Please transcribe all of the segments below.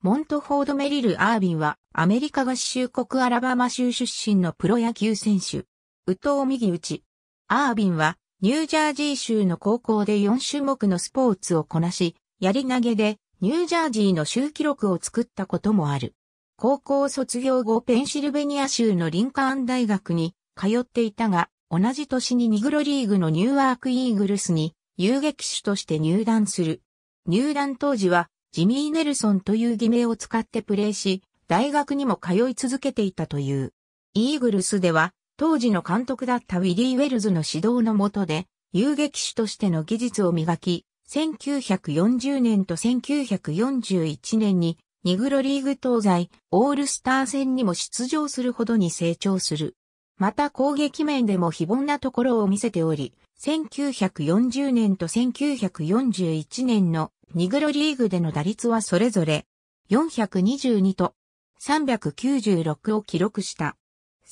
モントフォード・メリル・アービンはアメリカ合衆国アラバマ州出身のプロ野球選手。右藤右打ち。アービンはニュージャージー州の高校で4種目のスポーツをこなし、やり投げでニュージャージーの州記録を作ったこともある。高校卒業後ペンシルベニア州のリンカーン大学に通っていたが、同じ年にニグロリーグのニューアークイーグルスに遊撃手として入団する。入団当時はジミー・ネルソンという偽名を使ってプレーし、大学にも通い続けていたという。イーグルスでは、当時の監督だったウィリー・ウェルズの指導の下で、遊撃手としての技術を磨き、1940年と1941年に、ニグロリーグ東西、オールスター戦にも出場するほどに成長する。また攻撃面でも非凡なところを見せており、1940年と1941年のニグロリーグでの打率はそれぞれ422と396を記録した。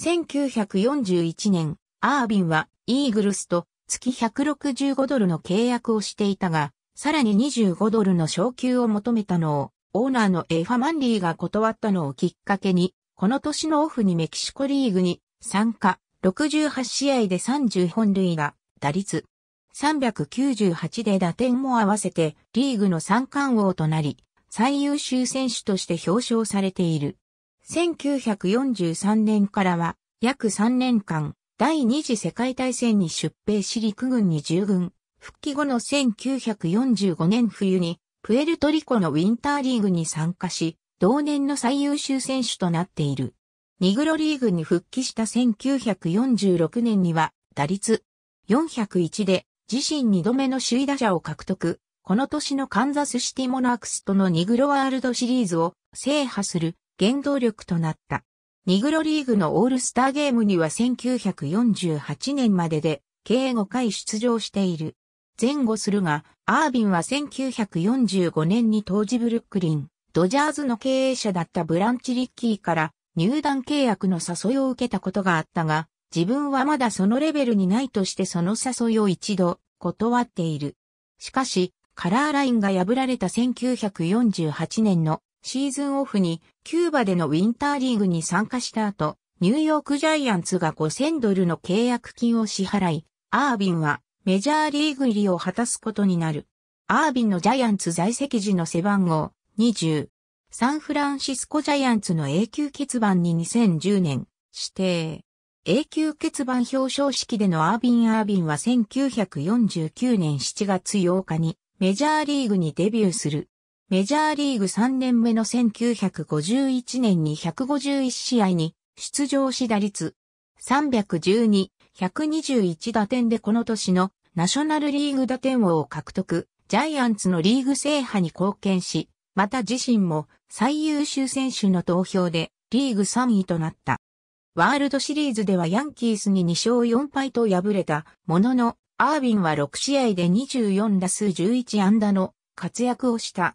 1941年、アービンはイーグルスと月165ドルの契約をしていたが、さらに25ドルの昇給を求めたのを、オーナーのエファマンリーが断ったのをきっかけに、この年のオフにメキシコリーグに参加、68試合で30本塁打、打率398で打点も合わせてリーグの三冠王となり、最優秀選手として表彰されている。1943年からは約3年間、第二次世界大戦に出兵し陸軍に従軍。復帰後の1945年冬に、プエルトリコのウィンターリーグに参加し、同年の最優秀選手となっている。ニグロリーグに復帰した1946年には、打率401で自身2度目の首位打者を獲得。この年のカンザスシティモナークスとのニグロワールドシリーズを制覇する原動力となった。ニグロリーグのオールスターゲームには1948年までで計5回出場している。前後するが、アービンは1945年に当時ブルックリン、ドジャーズの経営者だったブランチ・リッキーから入団契約の誘いを受けたことがあったが、自分はまだそのレベルにないとしてその誘いを一度断っている。しかし、カラーラインが破られた1948年のシーズンオフにキューバでのウィンターリーグに参加した後、ニューヨークジャイアンツが5000ドルの契約金を支払い、アービンはメジャーリーグ入りを果たすことになる。アービンのジャイアンツ在籍時の背番号20。サンフランシスコジャイアンツの永久欠番に2010年指定。永久欠番表彰式でのアービン・アービンは1949年7月8日にメジャーリーグにデビューする。メジャーリーグ3年目の1951年に151試合に出場し打率312、121打点でこの年のナショナルリーグ打点王を獲得、ジャイアンツのリーグ制覇に貢献し、また自身も最優秀選手の投票でリーグ3位となった。ワールドシリーズではヤンキースに2勝4敗と敗れたものの、アービンは6試合で24打数11安打の活躍をした。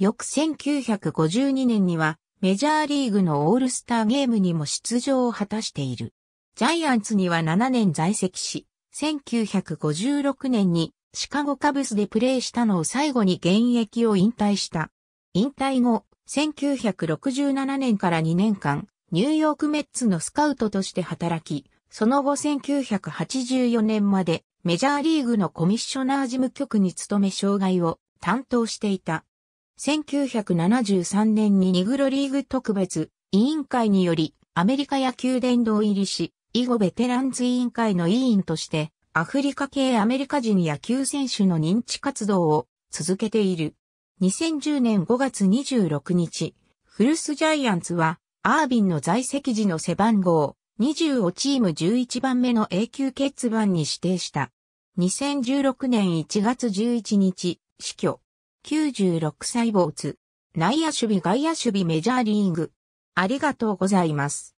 翌1952年にはメジャーリーグのオールスターゲームにも出場を果たしている。ジャイアンツには7年在籍し、1956年にシカゴカブスでプレーしたのを最後に現役を引退した。引退後、1967年から2年間、ニューヨークメッツのスカウトとして働き、その後1984年までメジャーリーグのコミッショナー事務局に勤め障害を担当していた。1973年にニグロリーグ特別委員会によりアメリカ野球殿堂入りし、以後ベテランズ委員会の委員としてアフリカ系アメリカ人野球選手の認知活動を続けている。2010年5月26日、フルスジャイアンツはアービンの在籍時の背番号20をチーム11番目の永久欠番に指定した。2016年1月11日、死去。96歳没。内野守備外野守備メジャーリーグ。ありがとうございます。